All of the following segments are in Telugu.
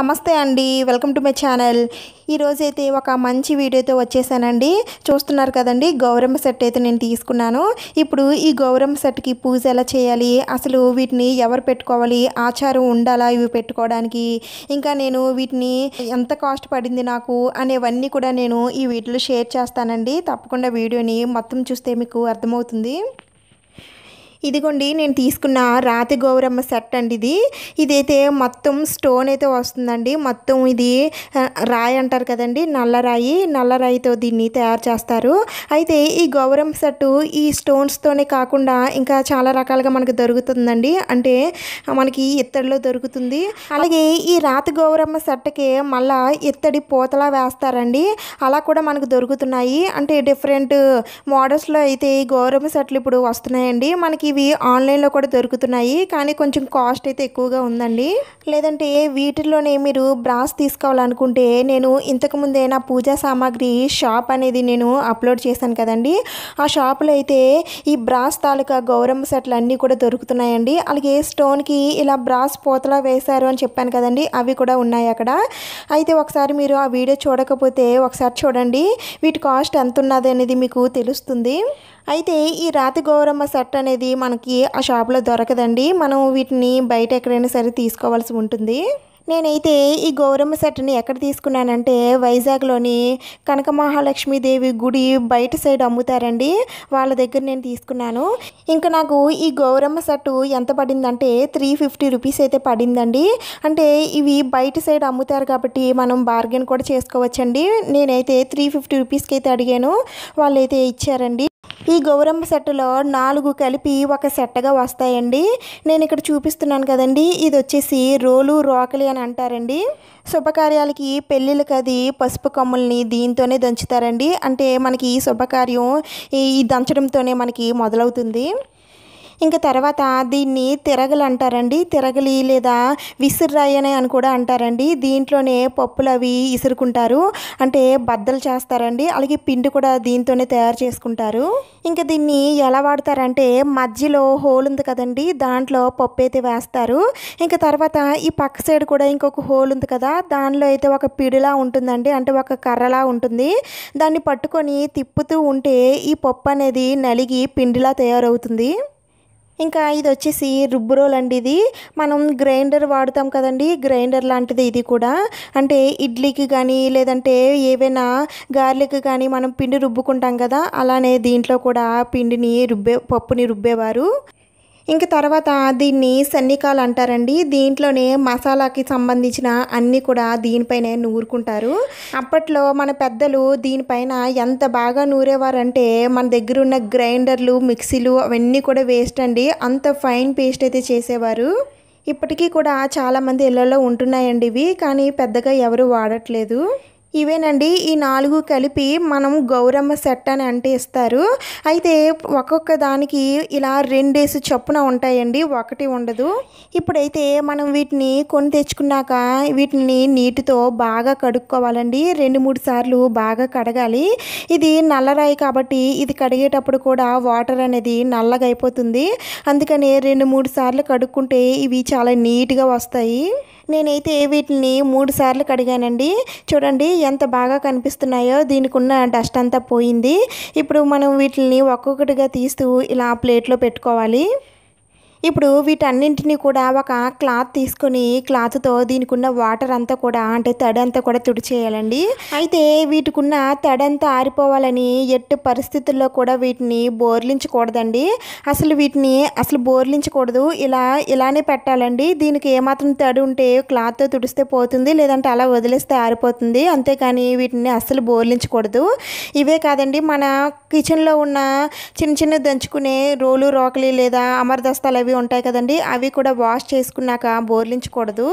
నమస్తే అండి వెల్కమ్ టు మై ఛానల్ అయితే ఒక మంచి వీడియోతో వచ్చేసానండి చూస్తున్నారు కదండి గౌరమ్మ సెట్ అయితే నేను తీసుకున్నాను ఇప్పుడు ఈ గౌరమ్మ సెట్కి పూజ ఎలా చేయాలి అసలు వీటిని ఎవరు పెట్టుకోవాలి ఆచారం ఉండాలా ఇవి పెట్టుకోవడానికి ఇంకా నేను వీటిని ఎంత కాస్ట్ పడింది నాకు అనేవన్నీ కూడా నేను ఈ వీటిలో షేర్ చేస్తానండి తప్పకుండా వీడియోని మొత్తం చూస్తే మీకు అర్థమవుతుంది ఇదిగోండి నేను తీసుకున్న రాతి గౌరమ్మ సెట్ అండి ఇది ఇదైతే మొత్తం స్టోన్ అయితే వస్తుందండి మొత్తం ఇది రాయి అంటారు కదండి నల్లరాయి నల్లరాయితో దీన్ని తయారు చేస్తారు అయితే ఈ గౌరమ్మ సెట్ ఈ స్టోన్స్తోనే కాకుండా ఇంకా చాలా రకాలుగా మనకు దొరుకుతుందండి అంటే మనకి ఇత్తడిలో దొరుకుతుంది అలాగే ఈ రాతి గౌరమ్మ సెట్కి మళ్ళా ఇత్తడి పూతలా వేస్తారండి అలా కూడా మనకు దొరుకుతున్నాయి అంటే డిఫరెంట్ మోడల్స్లో అయితే ఈ గౌరమ్మ సెట్లు ఇప్పుడు వస్తున్నాయండి మనకి ఇవి ఆన్లైన్లో కూడా దొరుకుతున్నాయి కానీ కొంచెం కాస్ట్ అయితే ఎక్కువగా ఉందండి లేదంటే వీటిలోనే మీరు బ్రాస్ తీసుకోవాలనుకుంటే నేను ఇంతకుముందే నా పూజా సామాగ్రి షాప్ అనేది నేను అప్లోడ్ చేశాను కదండి ఆ షాప్లో అయితే ఈ బ్రాస్ తాలూకా గౌరమ్మ సెట్లు అన్నీ కూడా దొరుకుతున్నాయండి అలాగే స్టోన్కి ఇలా బ్రాస్ పోతలా వేశారు అని చెప్పాను కదండి అవి కూడా ఉన్నాయి అక్కడ అయితే ఒకసారి మీరు ఆ వీడియో చూడకపోతే ఒకసారి చూడండి వీటి కాస్ట్ ఎంత ఉన్నది అనేది మీకు తెలుస్తుంది అయితే ఈ రాతి గౌరమ్మ సెట్ అనేది మనకి ఆ షాప్లో దొరకదండి మనం వీటిని బయట ఎక్కడైనా సరే తీసుకోవాల్సి ఉంటుంది నేనైతే ఈ గౌరమ్మ సెట్ని ఎక్కడ తీసుకున్నానంటే వైజాగ్లోని కనక మహాలక్ష్మీదేవి గుడి బయట సైడ్ అమ్ముతారండి వాళ్ళ దగ్గర నేను తీసుకున్నాను ఇంకా నాకు ఈ గౌరమ్మ సెట్ ఎంత పడిందంటే త్రీ ఫిఫ్టీ రూపీస్ అయితే పడిందండి అంటే ఇవి బయట సైడ్ అమ్ముతారు కాబట్టి మనం బార్గెన్ కూడా చేసుకోవచ్చండి నేనైతే త్రీ ఫిఫ్టీ రూపీస్కి అయితే అడిగాను వాళ్ళైతే ఇచ్చారండి ఈ గౌరమ్మ సెట్లో నాలుగు కలిపి ఒక సెట్టగా వస్తాయండి నేను ఇక్కడ చూపిస్తున్నాను కదండి ఇది వచ్చేసి రోలు రోకలి అని అంటారండి శుభకార్యాలకి పెళ్ళిళ్ళకి అది పసుపు కమ్ముల్ని దీంతోనే దంచుతారండి అంటే మనకి ఈ శుభకార్యం ఈ దంచడంతోనే మనకి మొదలవుతుంది ఇంకా తర్వాత దీన్ని తిరగలు అంటారండి తిరగలి లేదా విసిర్రాయి అని అని కూడా అంటారండి దీంట్లోనే పప్పులు అవి ఇసురుకుంటారు అంటే బద్దలు చేస్తారండి అలాగే పిండి కూడా దీంతోనే తయారు చేసుకుంటారు ఇంకా దీన్ని ఎలా వాడతారంటే మధ్యలో హోల్ ఉంది కదండి దాంట్లో పప్పు అయితే వేస్తారు ఇంకా తర్వాత ఈ పక్క సైడ్ కూడా ఇంకొక హోల్ ఉంది కదా దానిలో అయితే ఒక పిడిలా ఉంటుందండి అంటే ఒక కర్రలా ఉంటుంది దాన్ని పట్టుకొని తిప్పుతూ ఉంటే ఈ పప్పు అనేది నలిగి పిండిలా తయారవుతుంది ఇంకా ఇది వచ్చేసి రుబ్బు రోల్ అండి ఇది మనం గ్రైండర్ వాడతాం కదండి గ్రైండర్ లాంటిది ఇది కూడా అంటే ఇడ్లీకి కానీ లేదంటే ఏవైనా గార్లిక్ కానీ మనం పిండి రుబ్బుకుంటాం కదా అలానే దీంట్లో కూడా పిండిని రుబ్బే పప్పుని రుబ్బేవారు ఇంక తర్వాత దీన్ని సన్నికాలు అంటారండి దీంట్లోనే మసాలాకి సంబంధించిన అన్నీ కూడా దీనిపైనే నూరుకుంటారు అప్పట్లో మన పెద్దలు దీనిపైన ఎంత బాగా నూరేవారంటే మన దగ్గర ఉన్న గ్రైండర్లు మిక్సీలు అవన్నీ కూడా వేస్ట్ అండి అంత ఫైన్ పేస్ట్ అయితే చేసేవారు ఇప్పటికీ కూడా చాలామంది ఇళ్లలో ఉంటున్నాయండి ఇవి కానీ పెద్దగా ఎవరు వాడట్లేదు ఇవేనండి ఈ నాలుగు కలిపి మనం గౌరమ్మ సెట్ అని అంటే ఇస్తారు అయితే ఒక్కొక్క దానికి ఇలా రెండేసి చొప్పున ఉంటాయండి ఒకటి ఉండదు ఇప్పుడైతే మనం వీటిని కొని తెచ్చుకున్నాక వీటిని నీటితో బాగా కడుక్కోవాలండి రెండు మూడు సార్లు బాగా కడగాలి ఇది నల్లరాయి కాబట్టి ఇది కడిగేటప్పుడు కూడా వాటర్ అనేది నల్లగా అయిపోతుంది అందుకని రెండు మూడు సార్లు కడుక్కుంటే ఇవి చాలా నీట్గా వస్తాయి నేనైతే వీటిని మూడు సార్లు కడిగానండి చూడండి ఎంత బాగా కనిపిస్తున్నాయో దీనికి ఉన్న డస్ట్ అంతా పోయింది ఇప్పుడు మనం వీటిని ఒక్కొక్కటిగా తీస్తూ ఇలా ప్లేట్లో పెట్టుకోవాలి ఇప్పుడు వీటన్నింటినీ కూడా ఒక క్లాత్ తీసుకొని క్లాత్తో దీనికి ఉన్న వాటర్ అంతా కూడా అంటే తడంతా కూడా తుడిచేయాలండి అయితే వీటికున్న తడంతా ఆరిపోవాలని ఎట్టి పరిస్థితుల్లో కూడా వీటిని బోర్లించకూడదండి అసలు వీటిని అసలు బోర్లించకూడదు ఇలా ఇలానే పెట్టాలండి దీనికి ఏమాత్రం తడి ఉంటే క్లాత్తో తుడిస్తే పోతుంది లేదంటే అలా వదిలేస్తే ఆరిపోతుంది అంతేకాని వీటిని అసలు బోర్లించకూడదు ఇవే కాదండి మన కిచెన్లో ఉన్న చిన్న చిన్న దంచుకునే రోలు రోకలి లేదా అమర్దస్తాలు అవి అవి ఉంటాయి కదండి అవి కూడా వాష్ చేసుకున్నాక బోర్లించకూడదు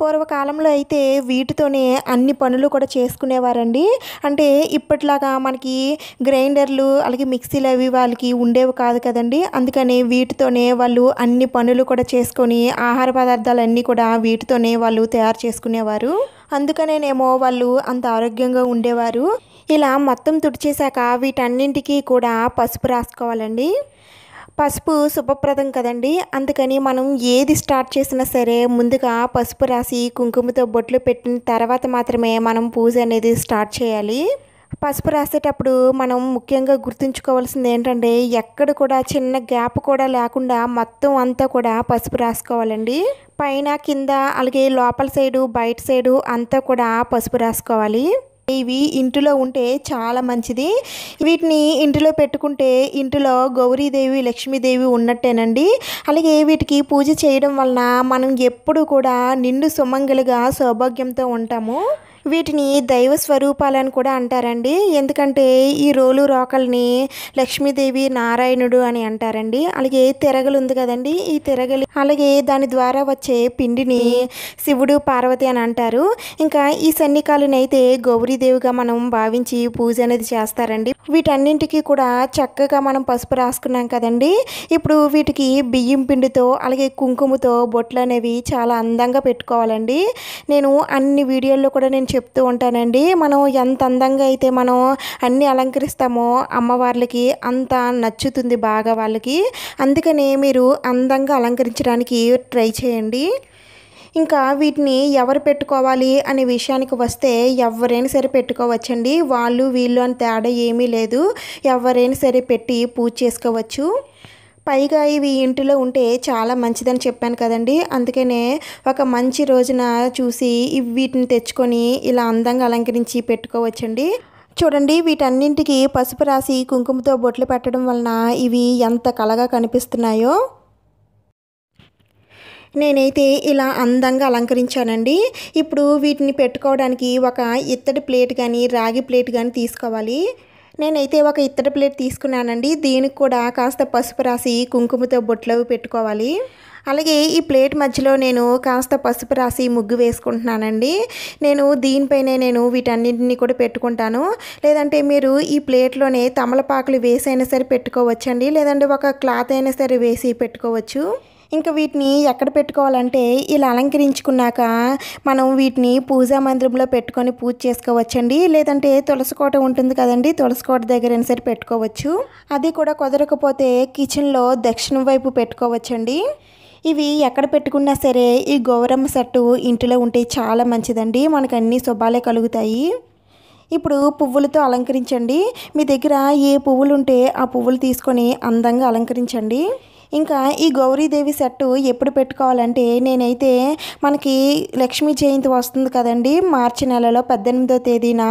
పూర్వకాలంలో అయితే వీటితోనే అన్ని పనులు కూడా చేసుకునేవారండి అంటే ఇప్పటిలాగా మనకి గ్రైండర్లు అలాగే మిక్సీలు అవి వాళ్ళకి ఉండేవి కాదు కదండి అందుకని వీటితోనే వాళ్ళు అన్ని పనులు కూడా చేసుకొని ఆహార పదార్థాలన్నీ కూడా వీటితోనే వాళ్ళు తయారు చేసుకునేవారు అందుకనేనేమో వాళ్ళు అంత ఆరోగ్యంగా ఉండేవారు ఇలా మొత్తం తుడిచేశాక వీటన్నింటికి కూడా పసుపు రాసుకోవాలండి పసుపు శుభప్రదం కదండి అందుకని మనం ఏది స్టార్ట్ చేసినా సరే ముందుగా పసుపు రాసి కుంకుమతో బొట్లు పెట్టిన తర్వాత మాత్రమే మనం పూజ అనేది స్టార్ట్ చేయాలి పసుపు రాసేటప్పుడు మనం ముఖ్యంగా గుర్తుంచుకోవాల్సింది ఏంటంటే ఎక్కడ కూడా చిన్న గ్యాప్ కూడా లేకుండా మొత్తం అంతా కూడా పసుపు రాసుకోవాలండి పైన కింద అలాగే లోపల సైడు బయట సైడు అంతా కూడా పసుపు రాసుకోవాలి ఇవి ఇంటిలో ఉంటే చాలా మంచిది వీటిని ఇంటిలో పెట్టుకుంటే ఇంటిలో గౌరీదేవి లక్ష్మీదేవి ఉన్నట్టేనండి అలాగే వీటికి పూజ చేయడం వలన మనం ఎప్పుడు కూడా నిండు సుమంగలుగా సౌభాగ్యంతో ఉంటాము వీటిని దైవ స్వరూపాలని కూడా అంటారండి ఎందుకంటే ఈ రోలు రోకల్ని లక్ష్మీదేవి నారాయణుడు అని అంటారండి అలాగే తిరగలు ఉంది కదండి ఈ తిరగలు అలాగే దాని ద్వారా వచ్చే పిండిని శివుడు పార్వతి అని అంటారు ఇంకా ఈ సన్నికాలను అయితే గౌరీదేవిగా మనం భావించి పూజ అనేది చేస్తారండి వీటన్నింటికి కూడా చక్కగా మనం పసుపు రాసుకున్నాం కదండి ఇప్పుడు వీటికి బియ్యం పిండితో అలాగే కుంకుమతో బొట్లు అనేవి చాలా అందంగా పెట్టుకోవాలండి నేను అన్ని వీడియోల్లో కూడా నేను చెప్తూ ఉంటానండి మనం ఎంత అందంగా అయితే మనం అన్నీ అలంకరిస్తామో అమ్మవార్లకి అంత నచ్చుతుంది బాగా వాళ్ళకి అందుకనే మీరు అందంగా అలంకరించడానికి ట్రై చేయండి ఇంకా వీటిని ఎవరు పెట్టుకోవాలి అనే విషయానికి వస్తే ఎవరైనా సరే పెట్టుకోవచ్చండి వాళ్ళు వీళ్ళు అని తేడా ఏమీ లేదు ఎవరైనా సరే పెట్టి పూజ చేసుకోవచ్చు పైగా ఇవి ఇంటిలో ఉంటే చాలా మంచిదని చెప్పాను కదండి అందుకనే ఒక మంచి రోజున చూసి వీటిని తెచ్చుకొని ఇలా అందంగా అలంకరించి పెట్టుకోవచ్చండి చూడండి వీటన్నింటికి పసుపు రాసి కుంకుమతో బొట్లు పెట్టడం వలన ఇవి ఎంత కలగా కనిపిస్తున్నాయో నేనైతే ఇలా అందంగా అలంకరించానండి ఇప్పుడు వీటిని పెట్టుకోవడానికి ఒక ఇత్తడి ప్లేట్ కానీ రాగి ప్లేట్ కానీ తీసుకోవాలి నేనైతే ఒక ఇత్తడి ప్లేట్ తీసుకున్నానండి దీనికి కూడా కాస్త పసుపు రాసి కుంకుమతో బొట్లవి పెట్టుకోవాలి అలాగే ఈ ప్లేట్ మధ్యలో నేను కాస్త పసుపు రాసి ముగ్గు వేసుకుంటున్నానండి నేను దీనిపైనే నేను వీటన్నింటినీ కూడా పెట్టుకుంటాను లేదంటే మీరు ఈ ప్లేట్లోనే తమలపాకులు వేసైనా సరే పెట్టుకోవచ్చండి లేదంటే ఒక క్లాత్ అయినా సరే వేసి పెట్టుకోవచ్చు ఇంకా వీటిని ఎక్కడ పెట్టుకోవాలంటే ఇలా అలంకరించుకున్నాక మనం వీటిని పూజా మందిరంలో పెట్టుకొని పూజ చేసుకోవచ్చండి లేదంటే తులసికోట ఉంటుంది కదండి తులసికోట దగ్గర సరే పెట్టుకోవచ్చు అది కూడా కుదరకపోతే కిచెన్లో దక్షిణం వైపు పెట్టుకోవచ్చండి ఇవి ఎక్కడ పెట్టుకున్నా సరే ఈ గౌరమ్మ సట్టు ఇంటిలో ఉంటే చాలా మంచిదండి మనకు అన్ని శుభాలే కలుగుతాయి ఇప్పుడు పువ్వులతో అలంకరించండి మీ దగ్గర ఏ పువ్వులు ఉంటే ఆ పువ్వులు తీసుకొని అందంగా అలంకరించండి ఇంకా ఈ గౌరీదేవి సెట్ ఎప్పుడు పెట్టుకోవాలంటే నేనైతే మనకి లక్ష్మీ జయంతి వస్తుంది కదండి మార్చి నెలలో పద్దెనిమిదో తేదీన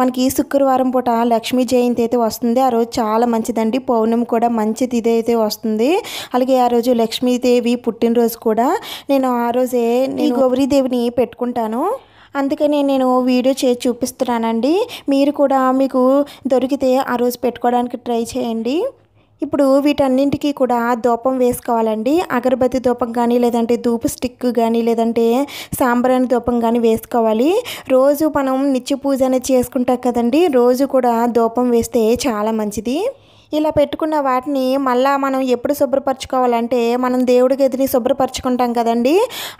మనకి శుక్రవారం పూట లక్ష్మీ జయంతి అయితే వస్తుంది ఆ రోజు చాలా మంచిదండి పౌర్ణమి కూడా మంచిది ఇదైతే అయితే వస్తుంది అలాగే ఆ రోజు లక్ష్మీదేవి పుట్టినరోజు కూడా నేను ఆ రోజే ఈ గౌరీదేవిని పెట్టుకుంటాను అందుకనే నేను వీడియో చేసి చూపిస్తున్నానండి మీరు కూడా మీకు దొరికితే ఆ రోజు పెట్టుకోవడానికి ట్రై చేయండి ఇప్పుడు వీటన్నింటికి కూడా దూపం వేసుకోవాలండి అగరబత్తి దూపం కానీ లేదంటే ధూపు స్టిక్ కానీ లేదంటే సాంబ్రాణి దూపం కానీ వేసుకోవాలి రోజు మనం నిత్య పూజ అనేది చేసుకుంటాం కదండి రోజు కూడా దూపం వేస్తే చాలా మంచిది ఇలా పెట్టుకున్న వాటిని మళ్ళా మనం ఎప్పుడు శుభ్రపరచుకోవాలంటే మనం దేవుడి గదిని శుభ్రపరచుకుంటాం కదండి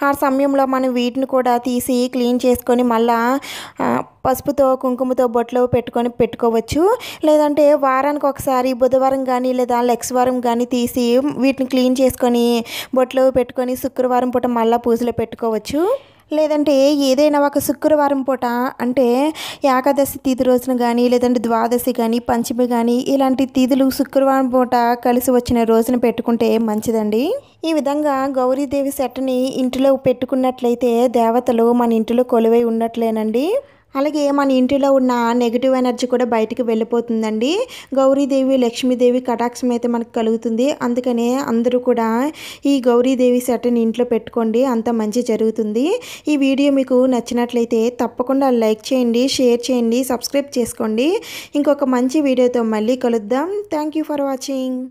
ఆ సమయంలో మనం వీటిని కూడా తీసి క్లీన్ చేసుకొని మళ్ళా పసుపుతో కుంకుమతో బొట్లు పెట్టుకొని పెట్టుకోవచ్చు లేదంటే వారానికి ఒకసారి బుధవారం కానీ లేదా లెక్స్ వారం కానీ తీసి వీటిని క్లీన్ చేసుకొని బొట్లు పెట్టుకొని శుక్రవారం పూట మళ్ళీ పూజలో పెట్టుకోవచ్చు లేదంటే ఏదైనా ఒక శుక్రవారం పూట అంటే ఏకాదశి తిథి రోజున కానీ లేదంటే ద్వాదశి కానీ పంచమి కానీ ఇలాంటి తిథులు శుక్రవారం పూట కలిసి వచ్చిన రోజున పెట్టుకుంటే మంచిదండి ఈ విధంగా గౌరీదేవి సెట్టని ఇంటిలో పెట్టుకున్నట్లయితే దేవతలు మన ఇంటిలో కొలువై ఉన్నట్లేనండి అలాగే మన ఇంటిలో ఉన్న నెగిటివ్ ఎనర్జీ కూడా బయటికి వెళ్ళిపోతుందండి గౌరీదేవి లక్ష్మీదేవి కటాక్షం అయితే మనకు కలుగుతుంది అందుకనే అందరూ కూడా ఈ గౌరీదేవి సెటని ఇంట్లో పెట్టుకోండి అంత మంచి జరుగుతుంది ఈ వీడియో మీకు నచ్చినట్లయితే తప్పకుండా లైక్ చేయండి షేర్ చేయండి సబ్స్క్రైబ్ చేసుకోండి ఇంకొక మంచి వీడియోతో మళ్ళీ కలుద్దాం థ్యాంక్ ఫర్ వాచింగ్